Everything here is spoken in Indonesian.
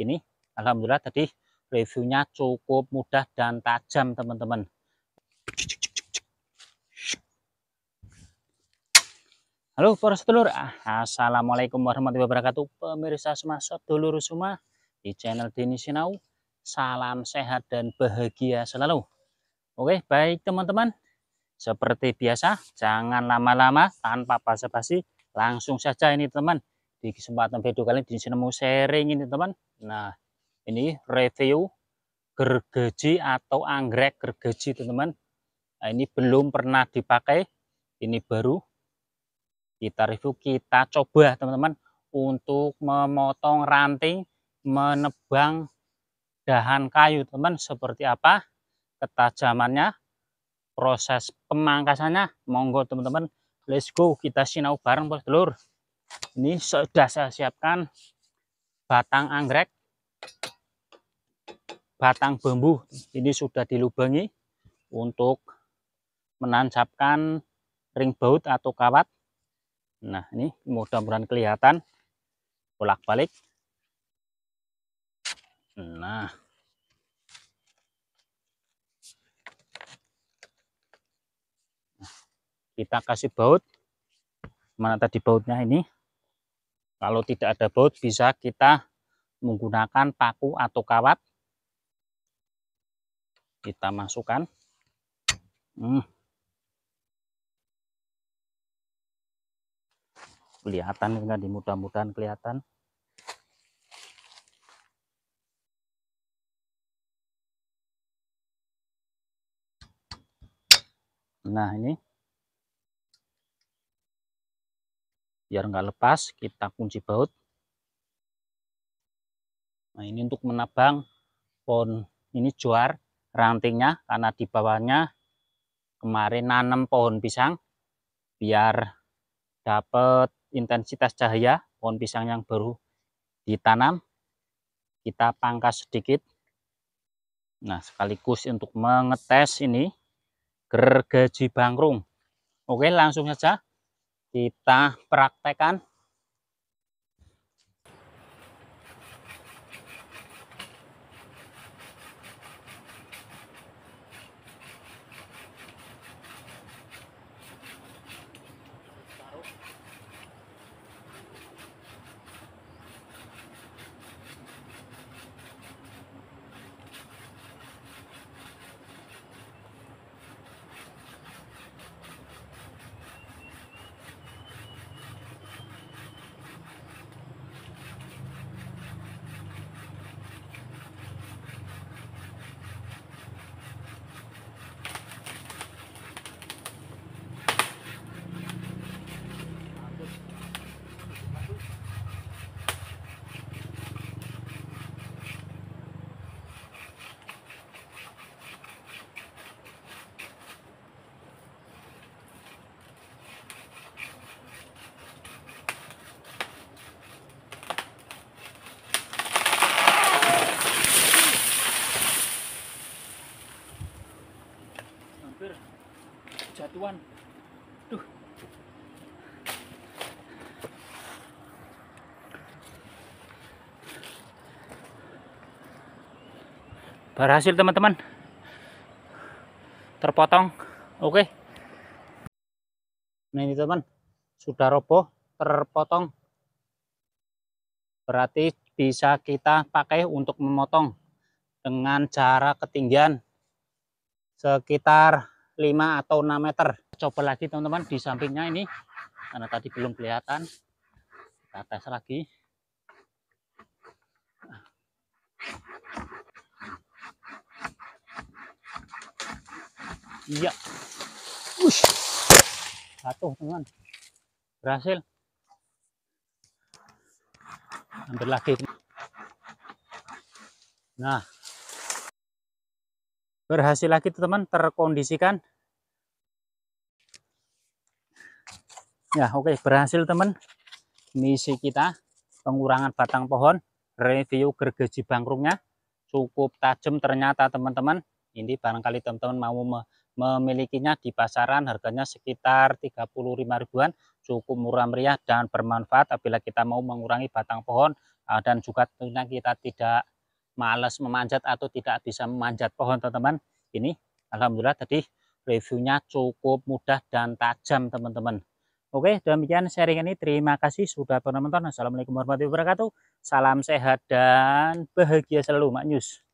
ini Alhamdulillah tadi reviewnya cukup mudah dan tajam teman-teman Halo para sedulur, Assalamualaikum warahmatullahi wabarakatuh Pemirsa semua sedulur semua di channel Dini Sinau Salam sehat dan bahagia selalu Oke baik teman-teman Seperti biasa jangan lama-lama tanpa basa-basi Langsung saja ini teman di kesempatan video kali ini di sini mau sharing ini teman nah ini review gergaji atau anggrek gergaji teman-teman nah, ini belum pernah dipakai ini baru kita review kita coba teman-teman untuk memotong ranting menebang dahan kayu teman seperti apa ketajamannya proses pemangkasannya monggo teman-teman let's go kita sinau bareng bos telur ini sudah saya siapkan batang anggrek batang bambu ini sudah dilubangi untuk menancapkan ring baut atau kawat nah ini mudah-mudahan kelihatan bolak-balik nah, nah kita kasih baut mana tadi bautnya ini kalau tidak ada baut bisa kita menggunakan paku atau kawat. Kita masukkan. Hmm. Kelihatan enggak kan, di mudah-mudahan kelihatan. Nah, ini biar nggak lepas kita kunci baut nah ini untuk menabang pohon ini juar rantingnya karena di bawahnya kemarin nanam pohon pisang biar dapat intensitas cahaya pohon pisang yang baru ditanam kita pangkas sedikit nah sekaligus untuk mengetes ini gergaji bangkrung oke langsung saja kita praktekkan duh berhasil teman-teman terpotong oke nah ini teman sudah roboh terpotong berarti bisa kita pakai untuk memotong dengan cara ketinggian sekitar 5 atau 6 meter coba lagi teman-teman di sampingnya ini karena tadi belum kelihatan kita tes lagi iya Ush. jatuh teman berhasil ambil lagi nah berhasil lagi gitu, teman-teman terkondisikan ya oke okay, berhasil teman misi kita pengurangan batang pohon review gergaji bangkrungnya cukup tajam ternyata teman-teman ini barangkali teman-teman mau memilikinya di pasaran harganya sekitar 35 ribuan cukup murah meriah dan bermanfaat apabila kita mau mengurangi batang pohon ah, dan juga tentunya kita tidak malas memanjat atau tidak bisa memanjat pohon teman-teman ini Alhamdulillah tadi reviewnya cukup mudah dan tajam teman-teman Oke demikian sharing ini terima kasih sudah menonton Assalamualaikum warahmatullahi wabarakatuh salam sehat dan bahagia selalu maknyus